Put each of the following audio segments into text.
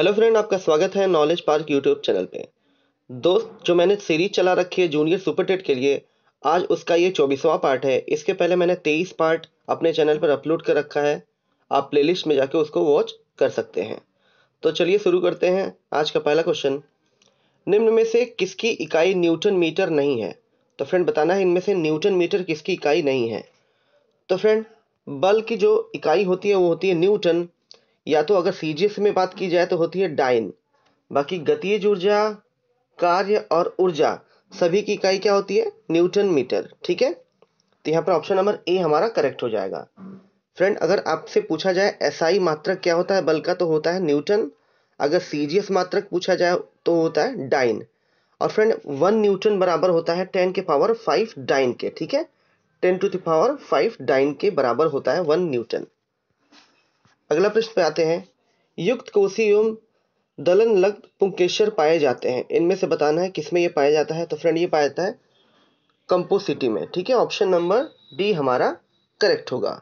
hello friend आपका स्वागत है नॉलेज पार्क यूट्यूब चैनल पे दोस्त जो मैंने सीरीज चला रखी है जूनियर सुपर टेट के लिए आज उसका ये चौबीसवां पार्ट है इसके पहले मैंने तेईस पार्ट अपने चैनल पर अपलोड कर रखा है आप प्लेलिस्ट में जाके उसको वॉच कर सकते हैं तो चलिए शुरू करते हैं आज का पहला क्वेश्चन निम्न में से किसकी इकाई न्यूटन मीटर नहीं है तो फ्रेंड बताना है इनमें से न्यूटन मीटर किसकी इकाई नहीं है तो फ्रेंड बल की जो इकाई होती है वो होती है न्यूटन या तो अगर सीजीएस में बात की जाए तो होती है डाइन बाकी गतिज ऊर्जा कार्य और ऊर्जा सभी की इकाई क्या होती है न्यूटन मीटर ठीक है तो यहाँ पर ऑप्शन नंबर ए हमारा करेक्ट हो जाएगा फ्रेंड अगर आपसे पूछा जाए एसआई मात्रक क्या होता है बल का तो होता है न्यूटन अगर सीजीएस मात्रक पूछा जाए तो होता है डाइन और फ्रेंड वन न्यूटन बराबर होता है टेन के पावर फाइव डाइन के ठीक है ten to the power five dyne के बराबर होता है वन न्यूटन अगला प्रश्न पे आते हैं युक्त कोशी एवं दलन लग्न पुंकेश्वर पाए जाते हैं इनमें से बताना है किसमें यह पाया जाता है तो फ्रेंड ये पाया जाता है कंपोसिटी में ठीक है ऑप्शन नंबर डी हमारा करेक्ट होगा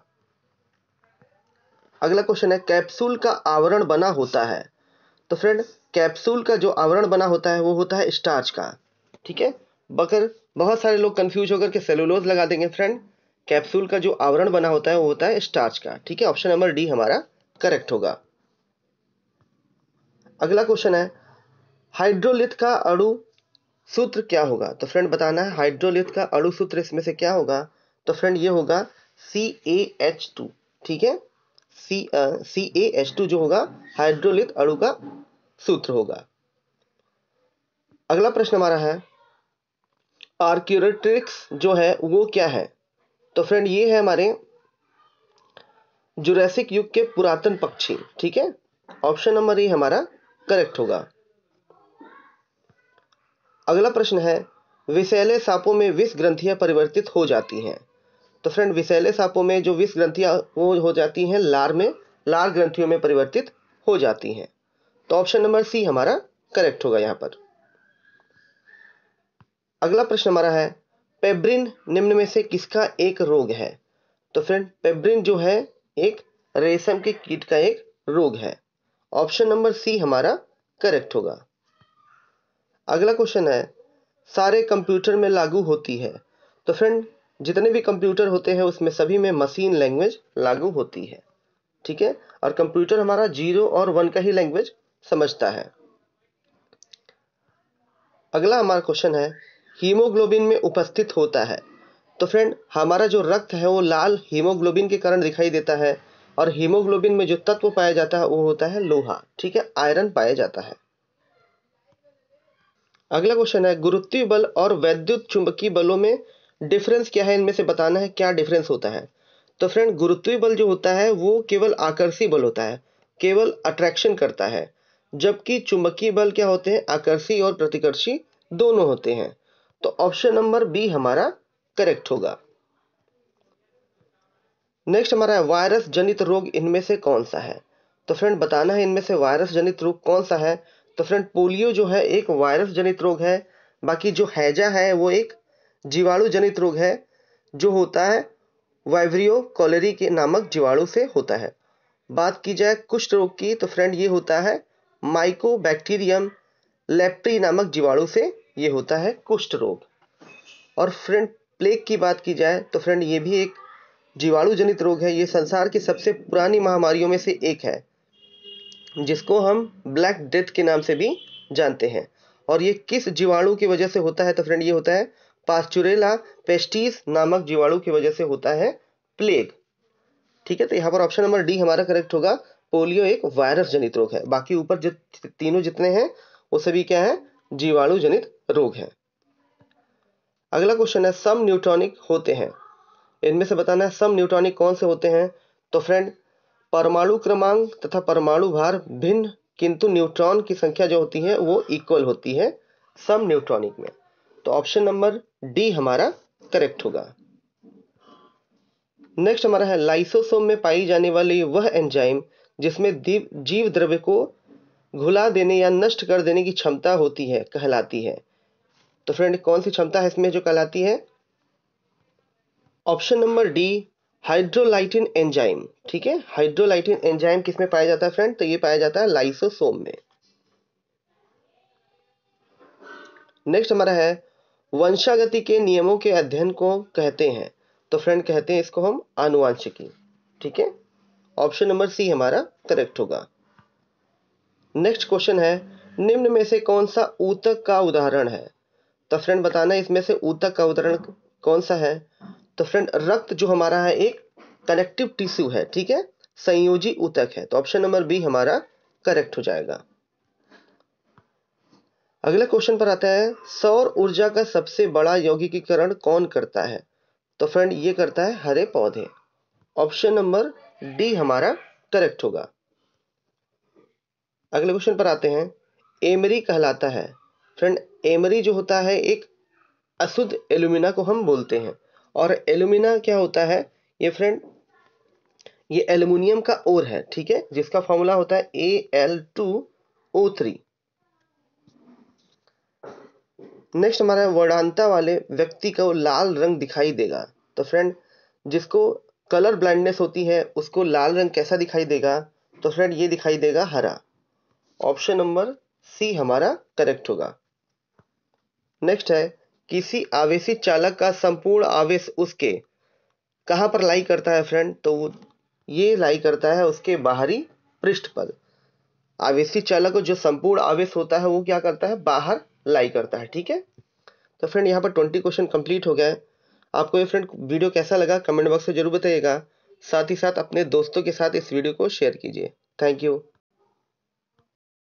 अगला क्वेश्चन है कैप्सूल का आवरण बना होता है तो फ्रेंड कैप्सूल का जो आवरण बना होता है वो होता है स्टार्च का ठीक है बकर बहुत सारे लोग कंफ्यूज होकर के सेलुलोज लगा देंगे फ्रेंड कैप्सूल का जो आवरण बना होता है वो होता है स्टार्च का ठीक है ऑप्शन नंबर डी हमारा करेक्ट होगा अगला क्वेश्चन है हाइड्रोलिथ का अणु सूत्र क्या होगा तो फ्रेंड बताना है हाइड्रोलिथ का अणु सूत्र इसमें से क्या होगा तो फ्रेंड ये होगा सी ए एच टू ठीक है सी सी ए एच टू जो होगा हाइड्रोलिथ अणु का सूत्र होगा अगला प्रश्न हमारा है आर्क्यूरेट्रिक्स जो है वो क्या है तो फ्रेंड ये है हमारे जुरैसिक युग के पुरातन पक्षी ठीक है ऑप्शन नंबर ए हमारा करेक्ट होगा अगला प्रश्न है विषैले सांपों में विष ग्रंथियां परिवर्तित हो जाती हैं तो फ्रेंड विषैले सांपों में जो विष ग्रंथियां वो हो जाती हैं लार में लार ग्रंथियों में परिवर्तित हो जाती हैं तो ऑप्शन नंबर सी हमारा करेक्ट होगा यहां पर अगला प्रश्न हमारा है पेब्रिन निम्न में से किसका एक रोग है तो फ्रेंड पेब्रिन जो है एक रेशम के कीट का एक रोग है ऑप्शन नंबर सी हमारा करेक्ट होगा अगला क्वेश्चन है सारे कंप्यूटर में लागू होती है तो फ्रेंड जितने भी कंप्यूटर होते हैं उसमें सभी में मशीन लैंग्वेज लागू होती है ठीक है और कंप्यूटर हमारा जीरो और वन का ही लैंग्वेज समझता है अगला हमारा क्वेश्चन है हीमोग्लोबिन में उपस्थित होता है तो फ्रेंड हमारा जो रक्त है वो लाल हीमोग्लोबिन के कारण दिखाई देता है और हीमोग्लोबिन में जो तत्व पाया जाता है वो होता है लोहा ठीक है आयरन पाया जाता है अगला क्वेश्चन है गुरुत्वीय बल और वैद्युत चुंबकीय बलों में डिफरेंस क्या है इनमें से बताना है क्या डिफरेंस होता है तो फ्रेंड गुरुत्वीय बल जो होता है वो केवल आकर्षी बल होता है केवल अट्रैक्शन करता है जबकि चुंबकीय बल क्या होते हैं आकर्षी और प्रतिकर्षी दोनों होते हैं तो ऑप्शन नंबर बी हमारा करेक्ट होगा नेक्स्ट हमारा है वायरस जनित रोग इनमें से कौन सा है तो फ्रेंड बताना है इनमें से वायरस जनित रोग कौन सा है तो फ्रेंड पोलियो जो है एक वायरस जनित रोग है बाकी जो हैजा है वो एक जीवाणु जनित रोग है जो होता है वाइवरियो कॉलेरी के नामक जीवाणु से होता है बात की जाए कुष्ठ रोग की तो फ्रेंड ये होता है माइको बैक्टीरियम लेप्टी नामक जीवाणु से ये होता है कुष्ठ रोग और फ्रेंड प्लेग की बात की जाए तो फ्रेंड ये भी एक जीवाणु जनित रोग है ये संसार की सबसे पुरानी महामारियों में से एक है जिसको हम ब्लैक डेथ के नाम से भी जानते हैं और ये किस जीवाणु की वजह से होता है तो फ्रेंड ये होता है पास्चुरेला पेस्टिस नामक जीवाणु की वजह से होता है प्लेग ठीक है तो यहाँ पर ऑप्शन नंबर डी हमारा करेक्ट होगा पोलियो एक वायरस जनित रोग है बाकी ऊपर जो तीनों जितने हैं वो सभी क्या है जीवाणु जनित रोग है अगला क्वेश्चन है सम न्यूट्रॉनिक होते हैं इनमें से बताना है सम न्यूट्रॉनिक कौन से होते हैं तो फ्रेंड परमाणु क्रमांक तथा परमाणु भार भिन्न किंतु न्यूट्रॉन की संख्या जो होती है वो इक्वल होती है सम न्यूट्रॉनिक में तो ऑप्शन नंबर डी हमारा करेक्ट होगा नेक्स्ट हमारा है लाइसोसोम में पाई जाने वाली वह एंजाइम जिसमें जीव द्रव्य को घुला देने या नष्ट कर देने की क्षमता होती है कहलाती है तो फ्रेंड कौन सी क्षमता है इसमें जो कहलाती है option number D hydrolytic enzyme ठीक है हाइड्रोलाइटिन एंजाइम किसमें पाया जाता है फ्रेंड तो ये पाया जाता है लाइसोसोम में नेक्स्ट हमारा है वंशागति के नियमों के अध्ययन को कहते हैं तो फ्रेंड कहते हैं इसको हम आनुवांशिकी ठीक है ऑप्शन नंबर सी हमारा करेक्ट होगा नेक्स्ट क्वेश्चन है निम्न में से कौन सा ऊतक का उदाहरण है तो फ्रेंड बताना इसमें से ऊतक का उदाहरण कौन सा है तो फ्रेंड रक्त जो हमारा है एक कनेक्टिव टिश्यू है ठीक है संयोजी ऊतक है तो ऑप्शन नंबर बी हमारा करेक्ट हो जाएगा अगला क्वेश्चन पर आता है सौर ऊर्जा का सबसे बड़ा यौगिकीकरण कौन करता है तो फ्रेंड ये करता है हरे पौधे ऑप्शन नंबर डी हमारा करेक्ट होगा अगले क्वेश्चन पर आते हैं एमरी कहलाता है फ्रेंड एमरी जो होता है एक अशुद्ध एलुमिना को हम बोलते हैं और एलुमिना क्या होता है ये फ्रेंड ये एल्यूमिनियम का ओर है ठीक है जिसका फॉर्मूला होता है A L two O three next हमारा वर्णांता वाले व्यक्ति को लाल रंग दिखाई देगा तो फ्रेंड जिसको कलर ब्लाइंडनेस होती है उसको लाल रंग कैसा दिखाई देगा तो फ्रेंड ये दिखाई देगा हरा ऑप्शन नंबर सी हमारा करेक्ट होगा नेक्स्ट है किसी आवेशी चालक का संपूर्ण आवेश उसके कहाँ पर लाई करता है फ्रेंड तो ये लाई करता है उसके बाहरी पृष्ठ पर आवेशी चालक जो संपूर्ण आवेश होता है वो क्या करता है बाहर लाई करता है ठीक है तो फ्रेंड यहाँ पर ट्वेंटी क्वेश्चन कंप्लीट हो गया है आपको ये फ्रेंड वीडियो कैसा लगा कमेंट बॉक्स में जरूर बताइएगा साथ ही साथ अपने दोस्तों के साथ इस वीडियो को शेयर कीजिए थैंक यू